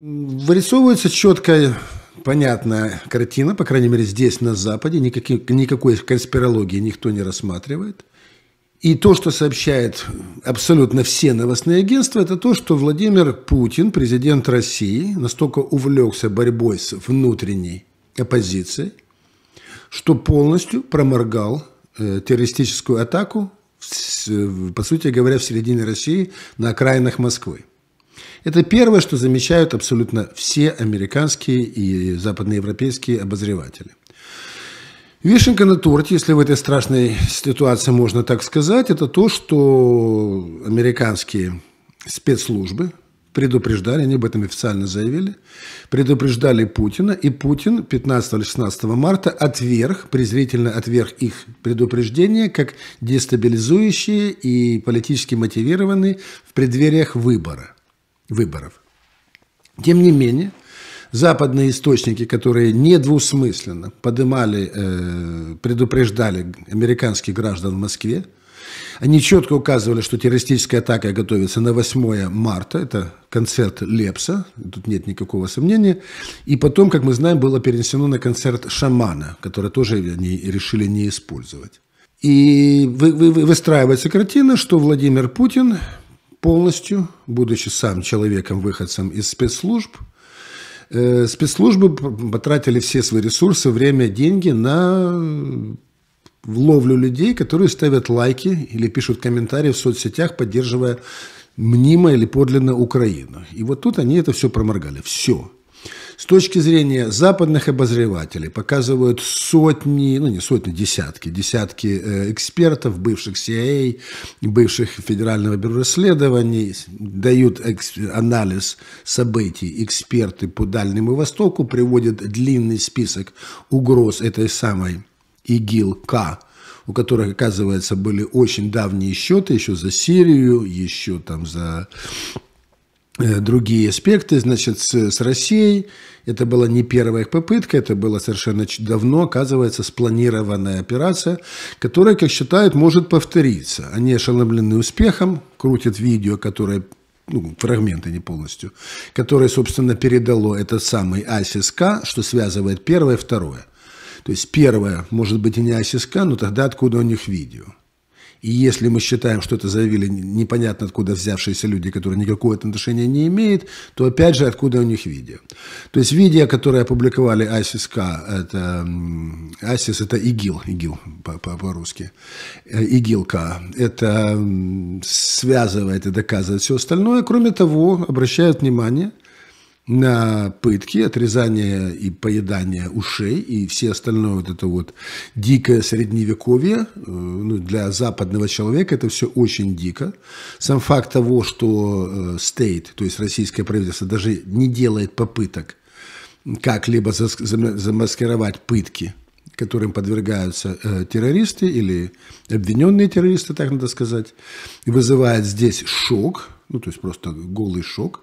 Вырисовывается четкая, понятная картина, по крайней мере, здесь, на Западе, никакой, никакой конспирологии никто не рассматривает. И то, что сообщает абсолютно все новостные агентства, это то, что Владимир Путин, президент России, настолько увлекся борьбой с внутренней оппозицией, что полностью проморгал э, террористическую атаку, в, по сути говоря, в середине России на окраинах Москвы. Это первое, что замечают абсолютно все американские и западноевропейские обозреватели. Вишенка на торте, если в этой страшной ситуации можно так сказать, это то, что американские спецслужбы предупреждали, они об этом официально заявили, предупреждали Путина, и Путин 15 или 16 марта отверг, презрительно отверг их предупреждение как дестабилизующие и политически мотивированные в преддвериях выбора – выборов. Тем не менее, западные источники, которые недвусмысленно поднимали, э, предупреждали американских граждан в Москве, они четко указывали, что террористическая атака готовится на 8 марта, это концерт Лепса, тут нет никакого сомнения. И потом, как мы знаем, было перенесено на концерт Шамана, который тоже они решили не использовать. И выстраивается картина, что Владимир Путин полностью, будучи сам человеком-выходцем из спецслужб, э, спецслужбы потратили все свои ресурсы, время, деньги на ловлю людей, которые ставят лайки или пишут комментарии в соцсетях, поддерживая мнимо или подлинно Украину. И вот тут они это все проморгали. Все с точки зрения западных обозревателей показывают сотни, ну не сотни, десятки, десятки э, экспертов, бывших CIA, бывших Федерального бюро расследований, дают анализ событий эксперты по Дальнему Востоку, приводят длинный список угроз этой самой ИГИЛ-К, у которых, оказывается, были очень давние счеты еще за Сирию, еще там за Э, другие аспекты, значит, с, с Россией. Это была не первая их попытка, это была совершенно давно, оказывается, спланированная операция, которая, как считают, может повториться. Они ошеломлены успехом, крутят видео, которое ну, фрагменты не полностью, которое, собственно, передало этот самый АССК, что связывает первое и второе. То есть первое, может быть, и не АССК, но тогда откуда у них видео – и если мы считаем, что это заявили непонятно откуда взявшиеся люди, которые никакого отношения не имеют, то опять же, откуда у них видео. То есть видео, которое опубликовали ISIS-К, это ISIS, это ИГИЛ, ИГИЛ по-русски, э, ИГИЛ-К, это связывает и доказывает все остальное. Кроме того, обращают внимание – на пытки, отрезание и поедание ушей и все остальное вот это вот дикое средневековье. Э, ну, для западного человека это все очень дико. Сам факт того, что стейт, э, то есть российское правительство, даже не делает попыток как-либо замаскировать пытки, которым подвергаются э, террористы или обвиненные террористы, так надо сказать, вызывает здесь шок, ну, то есть просто голый шок.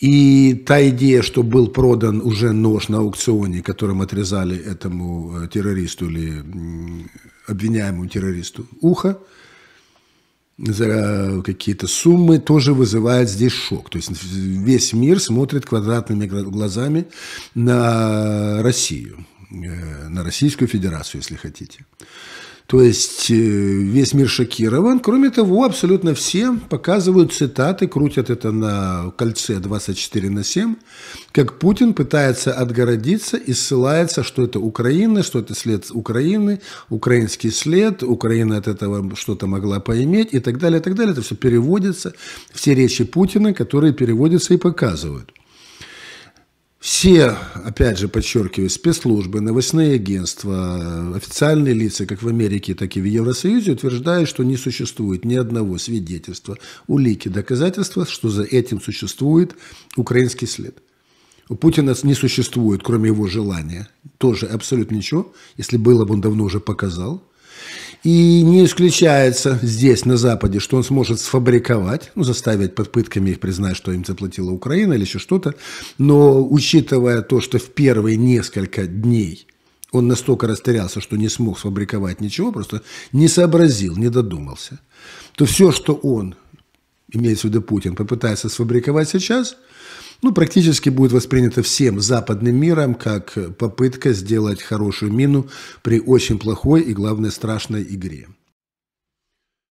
И та идея, что был продан уже нож на аукционе, которым отрезали этому э, террористу или обвиняемому террористу ухо, за э, какие-то суммы тоже вызывает здесь шок. То есть весь мир смотрит квадратными глазами на Россию, э, на Российскую Федерацию, если хотите. То есть э, весь мир шокирован. Кроме того, абсолютно все показывают цитаты, крутят это на кольце 24 на 7, как Путин пытается отгородиться и ссылается, что это Украина, что это след Украины, украинский след, Украина от этого что-то могла поиметь и так далее, и так далее. Это все переводится, все речи Путина, которые переводятся и показывают. Все, опять же, подчеркиваю, спецслужбы, новостные агентства, официальные лица, как в Америке, так и в Евросоюзе, утверждают, что не существует ни одного свидетельства, улики, доказательства, что за этим существует украинский след. У Путина не существует, кроме его желания, тоже абсолютно ничего. Если было бы, он давно уже показал – и не исключается здесь, на Западе, что он сможет сфабриковать, ну, заставить под пытками их признать, что им заплатила Украина или еще что-то. Но учитывая то, что в первые несколько дней он настолько растерялся, что не смог сфабриковать ничего, просто не сообразил, не додумался, то все, что он, имеется в виду Путин, попытается сфабриковать сейчас – ну, практически будет воспринято всем западным миром как попытка сделать хорошую мину при очень плохой и, главное, страшной игре.